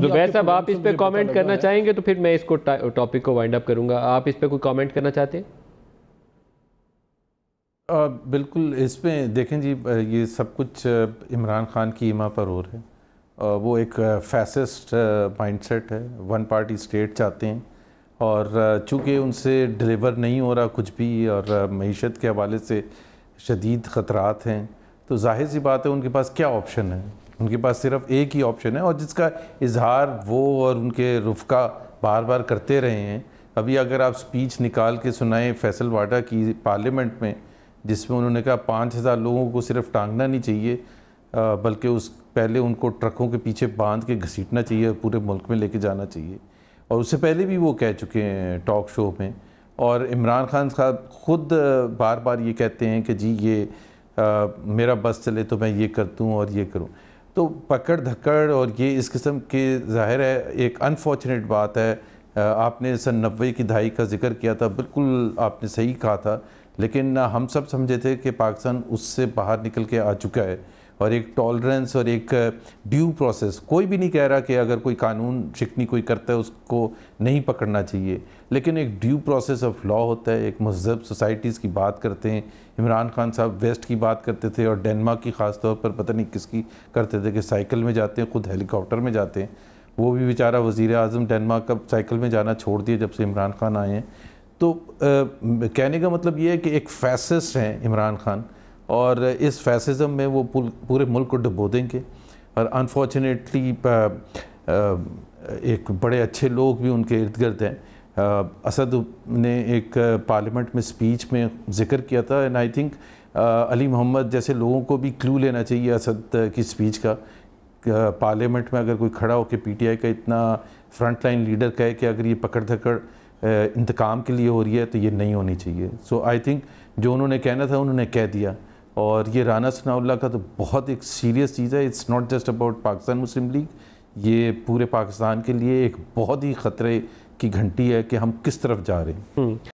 زبیر صاحب آپ اس پہ کامنٹ کرنا چاہیں گے تو پھر میں اس کو ٹاپک کو وائنڈ اپ کروں گا آپ اس پہ کوئی کامنٹ کرنا چاہتے ہیں بالکل اس میں دیکھیں جی یہ سب کچھ عمران خان کی ایما پر ہو ہے وہ ایک فیسسٹ مائنڈ سیٹ ہے ون پارٹی اسٹیٹ چاہتے ہیں اور چونکہ ان سے ڈلیور نہیں ہو رہا کچھ بھی اور معیشت کے حوالے سے شدید خطرات ہیں تو ظاہر سی بات ہے ان کے پاس کیا آپشن ہے ان کے پاس صرف ایک ہی آپشن ہے اور جس کا اظہار وہ اور ان کے رفقہ بار بار کرتے رہے ہیں ابھی اگر آپ سپیچ نکال کے سنائیں فیصل واڈا کی پارلیمنٹ میں جس میں انہوں نے کہا پانچ ہزار لوگوں کو صرف ٹانگنا نہیں چاہیے بلکہ اس پہلے ان کو ٹرکوں کے پیچھے باندھ کے گھسیٹنا چاہیے اور پورے ملک میں لے کے جانا چاہیے اور اس سے پہلے بھی وہ کہہ چکے ہیں ٹاک شو میں اور عمران خان صاحب خود بار بار یہ کہتے ہیں کہ جی یہ میرا بس چلے تو میں یہ کر دوں اور یہ کروں تو پکڑ دھکڑ اور یہ اس قسم کی ظاہر ہے ایک انفارچونیٹ بات ہے آپ نے سن نوے کی دہائی کا ذکر کیا تھا بالکل آپ نے صحیح کہا تھا لیکن ہم سب سمجھے تھے کہ پاکستان اس سے باہر نکل کے آ چکا ہے اور ایک ٹالرنس اور ایک ڈیو پروسیس کوئی بھی نہیں کہہ رہا کہ اگر کوئی قانون شکنی کوئی کرتا ہے اس کو نہیں پکڑنا چاہیے لیکن ایک ڈیو پروسیس آف لا ہوتا ہے ایک مہذب سوسائٹیز کی بات کرتے ہیں عمران خان صاحب ویسٹ کی بات کرتے تھے اور ڈینمارک کی خاص طور پر پتہ نہیں کس کی کرتے تھے کہ سائیکل میں جاتے ہیں خود ہیلی کاپٹر میں جاتے ہیں وہ بھی بیچارہ وزیر اعظم ڈینمارک کا سائیکل میں جانا چھوڑ دیا جب سے عمران خان آئے ہیں تو کہنے کا مطلب یہ ہے کہ ایک فیسسٹ ہیں عمران خان اور اس فیسزم میں وہ پورے ملک کو ڈبو دیں گے اور انفارچونیٹلی ایک بڑے اچھے لوگ بھی ان کے ارد گرد ہیں اسد نے ایک پارلیمنٹ میں سپیچ میں ذکر کیا تھا اینڈ آئی تھنک علی محمد جیسے لوگوں کو بھی کلو لینا چاہیے اسد کی سپیچ کا پارلیمنٹ میں اگر کوئی کھڑا ہو کہ پی ٹی آئی کا اتنا فرنٹ لائن لیڈر کہے کہ اگر یہ پکڑ دھکڑ انتقام کے لیے ہو رہی ہے تو یہ نہیں ہونی چاہیے سو آئی تھنک جو انہوں نے کہنا تھا انہوں نے کہہ دیا اور یہ رانا ثناء اللہ کا تو بہت ایک سیریس چیز ہے it's not just about Pakistan Muslim League یہ پورے پاکستان کے لیے ایک بہت ہی خطرے کی گھنٹی ہے کہ ہم کس طرف جا رہے ہیں